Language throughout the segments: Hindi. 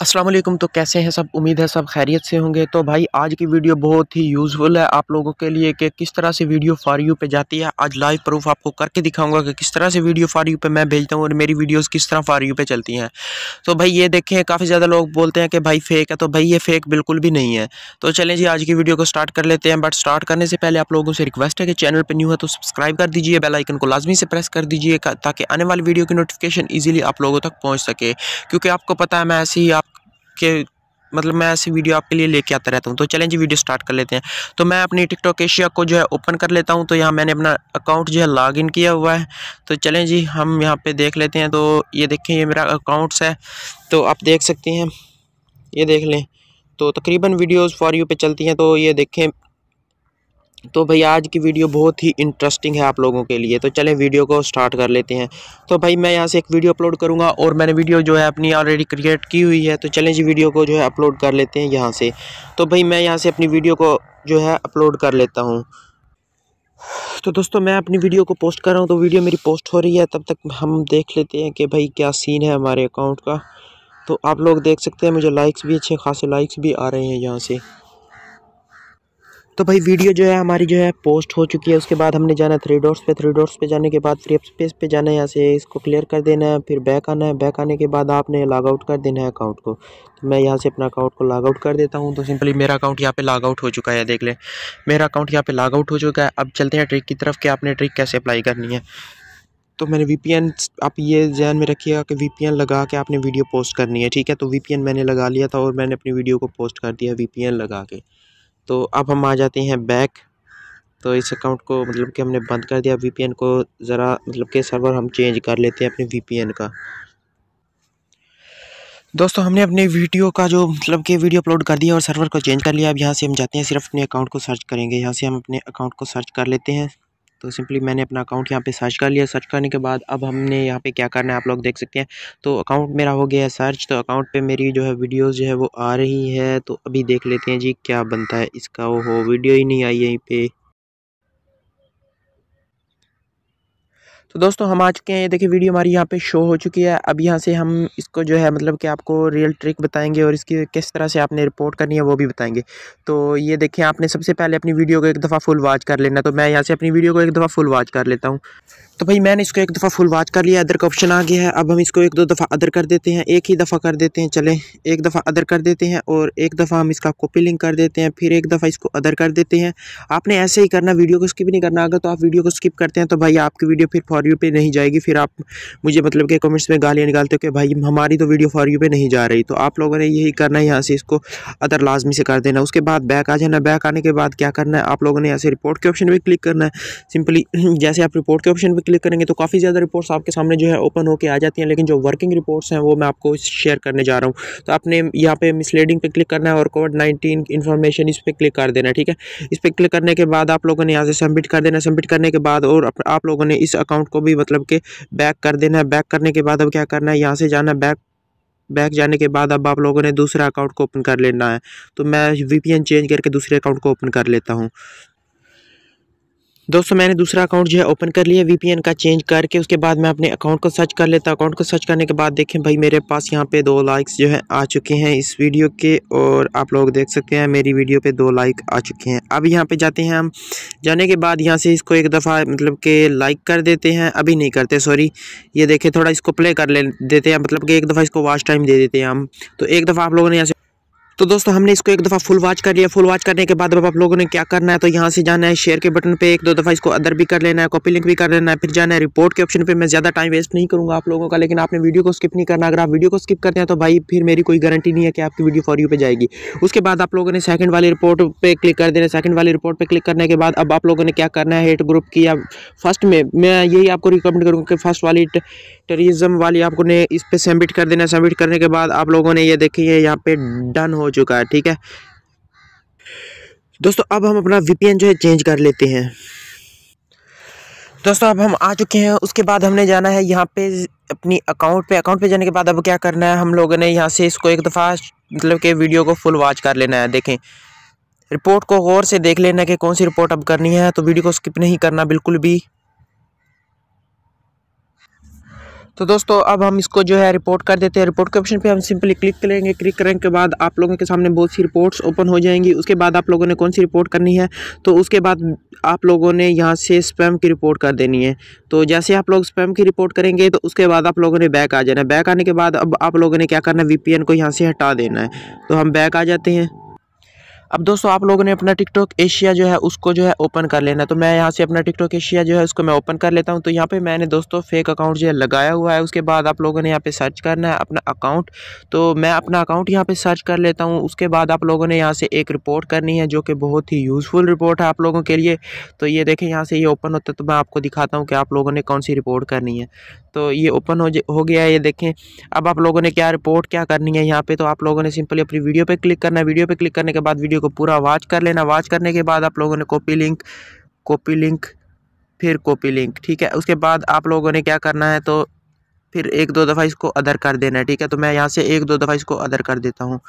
अस्सलाम वालेकुम तो कैसे हैं सब उम्मीद है सब खैरियत से होंगे तो भाई आज की वीडियो बहुत ही यूज़फुल है आप लोगों के लिए कि किस तरह से वीडियो फॉर यू पे जाती है आज लाइव प्रूफ आपको करके दिखाऊंगा कि किस तरह से वीडियो फॉर यू पे मैं भेजता हूँ और मेरी वीडियोस किस तरह फॉर यू पे चलती हैं तो भाई ये देखें काफ़ी ज़्यादा लोग बोलते हैं कि भाई फेक है तो भाई ये फेक बिल्कुल भी नहीं है तो चलें जी आज की वीडियो को स्टार्ट कर लेते हैं बट स्टार्ट करने से पहले आप लोगों से रिक्वेस्ट है कि चैनल पर न्यू है तो सब्सक्राइब कर दीजिए बेलाइकन को लाजमी से प्रेस कर दीजिए ताकि आने वाली वीडियो की नोटिफिकेशन ईजिली आप लोगों तक पहुँच सके क्योंकि आपको पता है मैं ऐसे ही आप के मतलब मैं ऐसी वीडियो आपके लिए लेके आता रहता हूँ तो चलें जी वीडियो स्टार्ट कर लेते हैं तो मैं अपनी टिकटॉक एशिया को जो है ओपन कर लेता हूँ तो यहाँ मैंने अपना अकाउंट जो है इन किया हुआ है तो चलें जी हम यहाँ पे देख लेते हैं तो ये देखें ये मेरा अकाउंट्स है तो आप देख सकते हैं ये देख लें तो तकरीबन वीडियोज़ फॉर यू पे चलती हैं तो ये देखें तो भाई आज की वीडियो बहुत ही इंटरेस्टिंग है आप लोगों के लिए तो चले वीडियो को स्टार्ट कर लेते हैं तो भाई मैं यहाँ से एक वीडियो अपलोड करूँगा और मैंने वीडियो जो है अपनी ऑलरेडी क्रिएट की हुई है तो चलें जी वीडियो को जो है अपलोड कर लेते हैं यहाँ से तो भाई मैं यहाँ से अपनी वीडियो को जो है अपलोड कर लेता हूँ तो दोस्तों मैं अपनी वीडियो को पोस्ट कर रहा हूँ तो वीडियो मेरी पोस्ट हो रही है तब तक हम देख लेते हैं कि भाई क्या सीन है हमारे अकाउंट का तो आप लोग देख सकते हैं मुझे लाइक्स भी अच्छे खासे लाइक्स भी आ रहे हैं यहाँ से तो भाई वीडियो जो है हमारी जो है पोस्ट हो चुकी है उसके बाद हमने जाना है थ्री डोर्स पे थ्री डोर्स पे जाने के बाद फ्री स्पेस पे जाना है यहाँ से इसको क्लियर कर देना है फिर बैक आना है बैक आने के बाद आपने लॉग आउट कर देना है अकाउंट को तो मैं यहाँ से अपना अकाउंट को लॉग आउट कर देता हूँ तो सिंपली मेरा अकाउंट यहाँ पे लॉग आउट हो चुका है देख लें मेरा अकाउंट यहाँ पे लॉग आउट हो चुका है अब चलते हैं ट्रिक की तरफ कि आपने ट्रिक कैसे अप्लाई करनी है तो मैंने एन आप ये जहन में रखिएगा कि एन लगा के आपने वीडियो पोस्ट करनी है ठीक है तो एन मैंने लगा लिया था और मैंने अपनी वीडियो को पोस्ट कर दिया एन लगा के तो अब हम आ जाते हैं बैक तो इस अकाउंट को मतलब कि हमने बंद कर दिया वीपीएन को ज़रा मतलब कि सर्वर हम चेंज कर लेते हैं अपने वीपीएन का दोस्तों हमने अपने वीडियो का जो मतलब कि वीडियो अपलोड कर दिया और सर्वर को चेंज कर लिया अब यहाँ से हम जाते हैं सिर्फ अपने अकाउंट को सर्च करेंगे यहाँ से हम अपने अकाउंट को सर्च कर लेते हैं तो सिंपली मैंने अपना अकाउंट यहाँ पे सर्च कर लिया सर्च करने के बाद अब हमने यहाँ पे क्या करना है आप लोग देख सकते हैं तो अकाउंट मेरा हो गया है सर्च तो अकाउंट पे मेरी जो है वीडियोस जो है वो आ रही है तो अभी देख लेते हैं जी क्या बनता है इसका वो हो वीडियो ही नहीं आई यहीं पर तो दोस्तों हम आ चुके हैं ये देखिए वीडियो हमारी यहाँ पे शो हो चुकी है अब यहाँ से हम इसको जो है मतलब कि आपको रियल ट्रिक बताएंगे और इसकी किस तरह से आपने रिपोर्ट करनी है वो भी बताएंगे तो ये देखें आपने सबसे पहले अपनी वीडियो को एक दफ़ा फुल वॉच कर लेना तो मैं यहाँ से अपनी वीडियो को एक दफ़ा फुल वॉच कर लेता हूँ तो भाई मैंने इसको एक दफ़ा फुल वाच कर लिया अदर का ऑप्शन आ गया है अब हम इसको एक दो दफ़ा अदर कर देते हैं एक ही दफ़ा कर देते हैं चलें एक दफ़ा अदर कर देते हैं और एक दफ़ा हम इसका कॉपी लिंक कर देते हैं फिर एक दफ़ा इसको अदर कर देते हैं आपने ऐसे ही करना वीडियो को स्किप नहीं करना अगर तो आप वीडियो को स्किप करते हैं तो भाई आपकी वीडियो फिर फॉर यू पर नहीं जाएगी फिर आप मुझे मतलब कि कमेंट्स में गालियाँ निकालते हो कि भाई हमारी तो वीडियो फॉर यू पर नहीं जा रही तो आप लोगों ने यही करना है यहाँ से इसको अदर लाजमी से कर देना उसके बाद बैक आ जाना बैक आने के बाद क्या करना है आप लोगों ने ऐसे रिपोर्ट के ऑप्शन पर क्लिक करना है सिंपली जैसे आप रिपोर्ट के ऑप्शन पर क्लिक करेंगे तो काफ़ी ज़्यादा रिपोर्ट्स आपके सामने जो है ओपन होकर आ जाती हैं लेकिन जो वर्किंग रिपोर्ट्स हैं वो मैं आपको शेयर करने जा रहा हूँ तो आपने यहाँ पे मिसलीडिंग पे क्लिक करना है और कोविड नाइन्टीन इन्फॉर्मेशन इस पर क्लिक कर देना है ठीक है इस पर क्लिक करने के बाद आप लोगों ने यहाँ से सबमिट कर देना सबमिट करने के बाद और आप लोगों ने इस अकाउंट को भी मतलब कि बैक कर देना है बैक करने के बाद अब क्या करना है यहाँ से जाना बैक बैक जाने के बाद अब आप लोगों ने दूसरा अकाउंट को ओपन कर लेना है तो मैं वीपीएन चेंज करके दूसरे अकाउंट को ओपन कर लेता हूँ दोस्तों मैंने दूसरा अकाउंट जो है ओपन कर लिया वीपीएन का चेंज करके उसके बाद मैं अपने अकाउंट को सर्च कर लेता अकाउंट को सर्च करने के बाद देखें भाई मेरे पास यहाँ पे दो लाइक्स जो है आ चुके हैं इस वीडियो के और आप लोग देख सकते हैं मेरी वीडियो पे दो लाइक आ चुके हैं अब यहाँ पे जाते हैं हम जाने के बाद यहाँ से इसको एक दफ़ा मतलब कि लाइक कर देते हैं अभी नहीं करते सॉरी ये देखें थोड़ा इसको प्ले कर ले देते हैं मतलब कि एक दफ़ा इसको वास्ट टाइम दे देते हैं हम तो एक दफ़ा आप लोगों ने यहाँ से तो दोस्तों हमने इसको एक दफ़ा फुल वॉच कर लिया फुल वॉच करने के बाद अब आप लोगों ने क्या करना है तो यहाँ से जाना है शेयर के बटन पे एक दो दफ़ा इसको अदर भी कर लेना है कॉपी लिंक भी कर लेना है फिर जाना है रिपोर्ट के ऑप्शन पे मैं ज़्यादा टाइम वेस्ट नहीं करूँगा आप लोगों का लेकिन आपने वीडियो को स्किप नहीं करना अगर आप वीडियो को स्किप करते हैं तो भाई फिर मेरी कोई गारंटी नहीं है कि आपकी वीडियो फॉर यू पर जाएगी उसके बाद आप लोगों ने सेकंड वाली रिपोर्ट पर क्लिक कर देना सेकंड वाली रिपोर्ट पर क्लिक करने के बाद अब आप लोगों ने क्या करना है हेट ग्रुप की या फर्स्ट में मैं यही आपको रिकमेंड करूँगा कि फर्स्ट वाली टेरिज्म वाली आपको ने इस पर सबमिट कर देना सबमिट करने के बाद आप लोगों ने ये देखिए यहाँ पे डन हो चुका है ठीक है दोस्तों अब हम अपना वीपीएन जो है चेंज कर लेते हैं दोस्तों अब हम आ चुके हैं उसके बाद हमने जाना है यहाँ पे अपनी अकाउंट पे अकाउंट पे जाने के बाद अब क्या करना है हम लोगों ने यहाँ से इसको एक दफ़ा मतलब के वीडियो को फुल वॉच कर लेना है देखें रिपोर्ट को गौर से देख लेना कि कौन सी रिपोर्ट अब करनी है तो वीडियो को स्किप नहीं करना बिल्कुल भी तो दोस्तों अब हम इसको जो है रिपोर्ट कर देते हैं रिपोर्ट के ऑप्शन पे हम सिंपली क्लिक करेंगे क्लिक करने के बाद आप लोगों के सामने बहुत सी रिपोर्ट्स ओपन हो जाएंगी उसके बाद आप लोगों ने कौन सी रिपोर्ट करनी है तो उसके बाद आप लोगों ने यहाँ से स्पैम की रिपोर्ट कर देनी है तो जैसे आप लोग स्पैम की रिपोर्ट करेंगे तो उसके बाद आप लोगों ने बैक आ जाना है बैक आने के बाद अब आप लोगों ने क्या करना है वी को यहाँ से हटा देना है तो हम बैक आ जाते हैं अब दोस्तों आप लोगों ने अपना टिकटॉक एशिया जो है उसको जो है ओपन कर लेना तो मैं यहाँ से अपना टिकटॉक एशिया जो है उसको मैं ओपन कर लेता हूँ तो यहाँ पे मैंने दोस्तों फेक अकाउंट जो है लगाया हुआ है उसके बाद आप लोगों ने यहाँ पे सर्च करना है अपना अकाउंट तो मैं अपना अकाउंट यहाँ पर सर्च कर लेता हूँ उसके बाद आप लोगों ने यहाँ से एक रिपोर्ट करनी है जो कि बहुत ही यूज़फुल रिपोर्ट है आप लोगों के लिए तो ये देखें यहाँ से ये ओपन होता है तो मैं आपको दिखाता हूँ कि आप लोगों ने कौन सी रिपोर्ट करनी है तो ये ओपन हो गया है ये देखें अब आप लोगों ने क्या रिपोर्ट क्या करनी है यहाँ पर तो आप लोगों ने सिंपली अपनी वीडियो पर क्लिक करना है वीडियो पर क्लिक करने के बाद वीडियो वीडियो को पूरा वॉच कर लेना वॉच करने के बाद आप लोगों ने कॉपी लिंक कॉपी लिंक फिर कॉपी लिंक ठीक है उसके बाद आप लोगों ने क्या करना है तो फिर एक दो दफ़ा इसको अदर कर देना है ठीक है तो मैं यहाँ से एक दो दफ़ा इसको अदर कर देता हूँ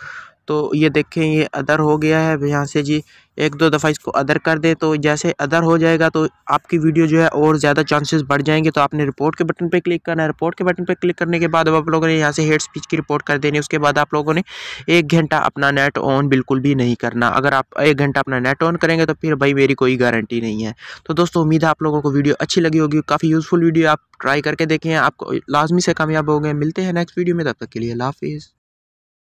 तो ये देखें ये अदर हो गया है यहाँ से जी एक दो दफ़ा इसको अदर कर दें तो जैसे अदर हो जाएगा तो आपकी वीडियो जो है और ज़्यादा चांसेस बढ़ जाएंगे तो आपने रिपोर्ट के बटन पे क्लिक करना है रिपोर्ट के बटन पे क्लिक करने के बाद अब आप लोगों ने यहाँ से हेड स्पीच की रिपोर्ट कर देनी उसके बाद आप लोगों ने एक घंटा अपना नेट ऑन बिल्कुल भी नहीं करना अगर आप एक घंटा अपना नेट ऑन करेंगे तो फिर भाई मेरी कोई गारंटी नहीं है तो दोस्तों उम्मीद है आप लोगों को वीडियो अच्छी लगी होगी काफ़ी यूज़फुल वीडियो आप ट्राई करके देखें आपको लाजमी से कामयाब हो गए मिलते हैं नेक्स्ट वीडियो में तब तक के लिए हाफिज़